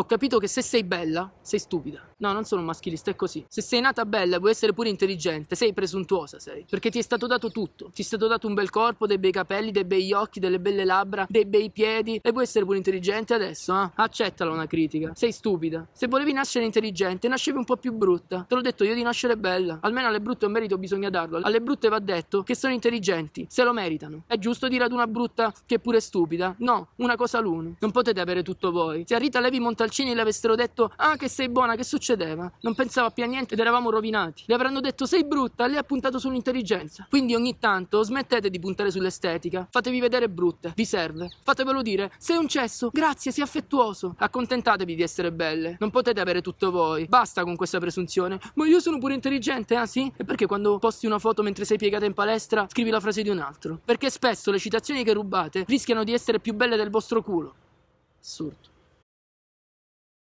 Ho capito che se sei bella, sei stupida. No, non sono maschilista, è così. Se sei nata bella, vuoi essere pure intelligente, sei presuntuosa, sei. Perché ti è stato dato tutto. Ti è stato dato un bel corpo, dei bei capelli, dei bei occhi, delle belle labbra, dei bei piedi. E vuoi essere pure intelligente adesso, eh? Accettala una critica. Sei stupida. Se volevi nascere intelligente, nascevi un po' più brutta. Te l'ho detto io di nascere bella. Almeno alle brutte un merito bisogna darlo. Alle brutte va detto che sono intelligenti, se lo meritano. È giusto dire ad una brutta che è pure stupida? No, una cosa l'uno. Non potete avere tutto voi. Se a Rita Levi Montalcini Falcini le avessero detto ah che sei buona, che succedeva? Non pensava più a niente ed eravamo rovinati. Le avranno detto sei brutta, lei ha puntato sull'intelligenza. Quindi ogni tanto smettete di puntare sull'estetica, fatevi vedere brutte, vi serve. Fatevelo dire, sei un cesso, grazie, sei affettuoso. Accontentatevi di essere belle, non potete avere tutto voi. Basta con questa presunzione. Ma io sono pure intelligente, ah sì? E perché quando posti una foto mentre sei piegata in palestra scrivi la frase di un altro? Perché spesso le citazioni che rubate rischiano di essere più belle del vostro culo. Assurdo.